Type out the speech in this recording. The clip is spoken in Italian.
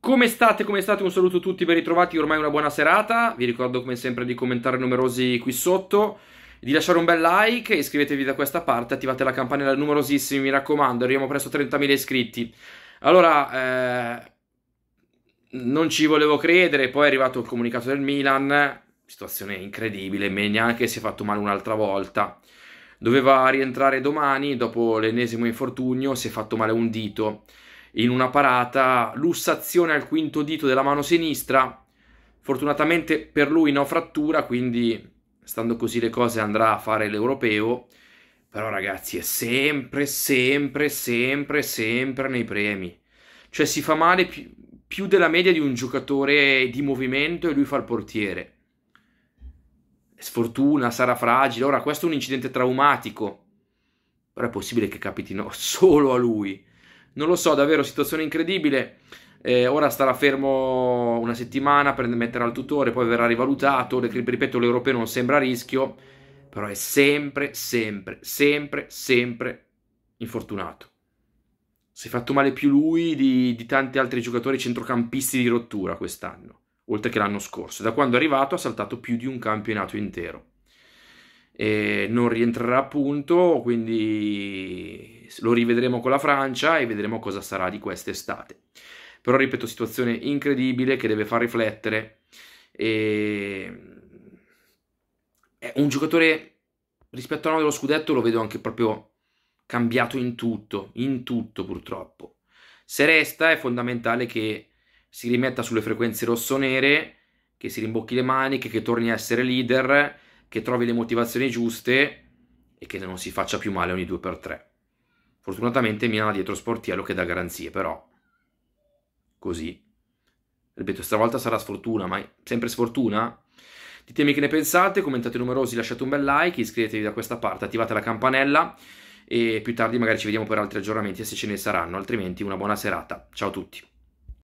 Come state? Come state? Un saluto a tutti, ben ritrovati, ormai una buona serata. Vi ricordo come sempre di commentare numerosi qui sotto, di lasciare un bel like, iscrivetevi da questa parte, attivate la campanella numerosissimi, mi raccomando, arriviamo presto a 30.000 iscritti. Allora, eh, non ci volevo credere, poi è arrivato il comunicato del Milan, situazione incredibile, neanche si è fatto male un'altra volta. Doveva rientrare domani, dopo l'ennesimo infortunio, si è fatto male un dito in una parata, lussazione al quinto dito della mano sinistra. Fortunatamente per lui no frattura, quindi stando così le cose andrà a fare l'europeo. Però ragazzi è sempre, sempre, sempre, sempre nei premi. Cioè si fa male più, più della media di un giocatore di movimento e lui fa il portiere. Sfortuna, sarà fragile. Ora questo è un incidente traumatico, però è possibile che capitino solo a lui non lo so, davvero, situazione incredibile. Eh, ora starà fermo una settimana per mettere al tutore, poi verrà rivalutato. Le, ripeto, l'europeo non sembra a rischio, però è sempre, sempre, sempre, sempre infortunato. Si è fatto male più lui di, di tanti altri giocatori centrocampisti di rottura quest'anno, oltre che l'anno scorso. Da quando è arrivato ha saltato più di un campionato intero. E non rientrerà appunto, quindi lo rivedremo con la Francia e vedremo cosa sarà di quest'estate. Però ripeto, situazione incredibile che deve far riflettere. E... È un giocatore rispetto all'anno dello scudetto lo vedo anche proprio cambiato in tutto, in tutto purtroppo. Se resta è fondamentale che si rimetta sulle frequenze rossonere, che si rimbocchi le maniche, che torni a essere leader, che trovi le motivazioni giuste e che non si faccia più male ogni 2x3. Fortunatamente Milan ha dietro Sportiello che dà garanzie, però così. Ripeto, stavolta sarà sfortuna, ma è sempre sfortuna? Ditemi che ne pensate, commentate numerosi, lasciate un bel like, iscrivetevi da questa parte, attivate la campanella e più tardi magari ci vediamo per altri aggiornamenti se ce ne saranno, altrimenti una buona serata. Ciao a tutti.